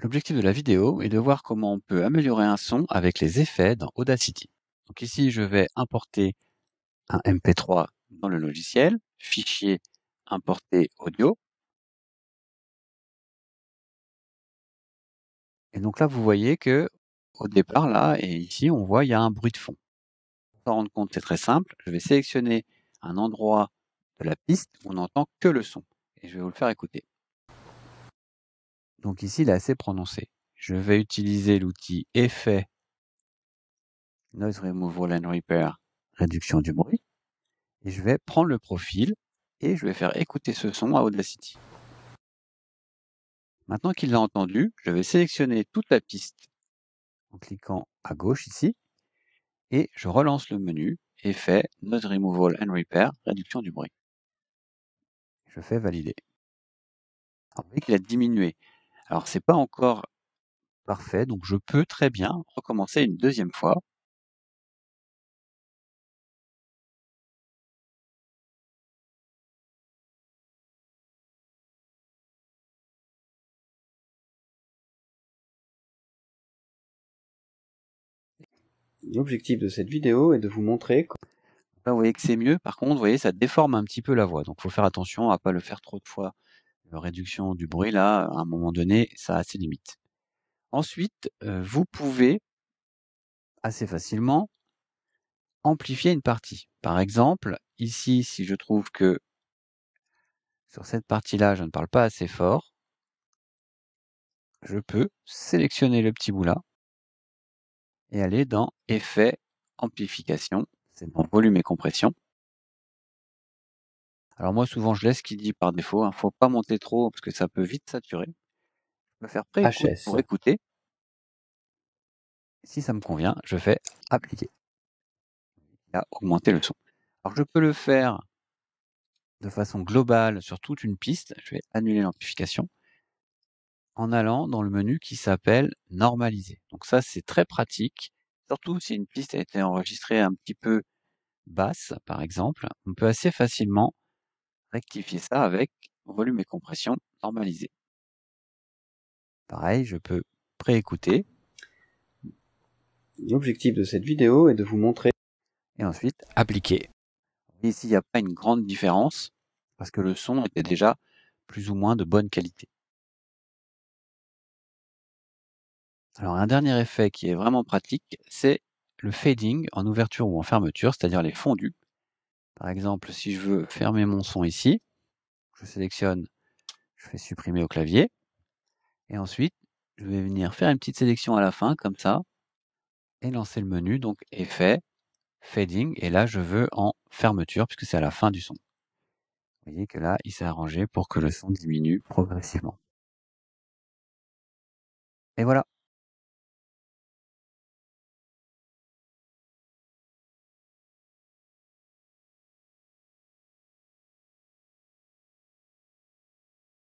L'objectif de la vidéo est de voir comment on peut améliorer un son avec les effets dans Audacity. Donc ici, je vais importer un MP3 dans le logiciel, fichier importer audio. Et donc là, vous voyez que au départ, là et ici, on voit il y a un bruit de fond. Pour s'en rendre compte, c'est très simple. Je vais sélectionner un endroit de la piste où on n'entend que le son et je vais vous le faire écouter. Donc ici, il est assez prononcé. Je vais utiliser l'outil effet Noise Removal and Repair, réduction du bruit. Et je vais prendre le profil et je vais faire écouter ce son à City. Maintenant qu'il l'a entendu, je vais sélectionner toute la piste en cliquant à gauche ici et je relance le menu Effet Noise Removal and Repair, réduction du bruit. Je fais valider. On ah, vous qu'il a diminué. Alors, c'est pas encore parfait, donc je peux très bien recommencer une deuxième fois. L'objectif de cette vidéo est de vous montrer Là, bah, vous voyez que c'est mieux. Par contre, vous voyez, ça déforme un petit peu la voix. Donc, il faut faire attention à ne pas le faire trop de fois réduction du bruit, là, à un moment donné, ça a ses limites. Ensuite, euh, vous pouvez assez facilement amplifier une partie. Par exemple, ici, si je trouve que sur cette partie-là, je ne parle pas assez fort, je peux sélectionner le petit bout là et aller dans Effet, Amplification, c'est dans Volume et Compression. Alors moi, souvent, je laisse ce qu'il dit par défaut, ne hein. Faut pas monter trop parce que ça peut vite saturer. Je peux faire pré pour écouter. Si ça me convient, je fais appliquer. Il a augmenté le son. Alors je peux le faire de façon globale sur toute une piste. Je vais annuler l'amplification en allant dans le menu qui s'appelle normaliser. Donc ça, c'est très pratique. Surtout si une piste a été enregistrée un petit peu basse, par exemple, on peut assez facilement Rectifier ça avec volume et compression normalisé. Pareil, je peux préécouter. L'objectif de cette vidéo est de vous montrer et ensuite appliquer. Ici, il n'y a pas une grande différence parce que le son était déjà plus ou moins de bonne qualité. Alors un dernier effet qui est vraiment pratique, c'est le fading en ouverture ou en fermeture, c'est-à-dire les fondus. Par exemple, si je veux fermer mon son ici, je sélectionne, je fais supprimer au clavier. Et ensuite, je vais venir faire une petite sélection à la fin, comme ça, et lancer le menu, donc effet, fading, et là je veux en fermeture, puisque c'est à la fin du son. Vous voyez que là, il s'est arrangé pour que le son diminue progressivement. Et voilà.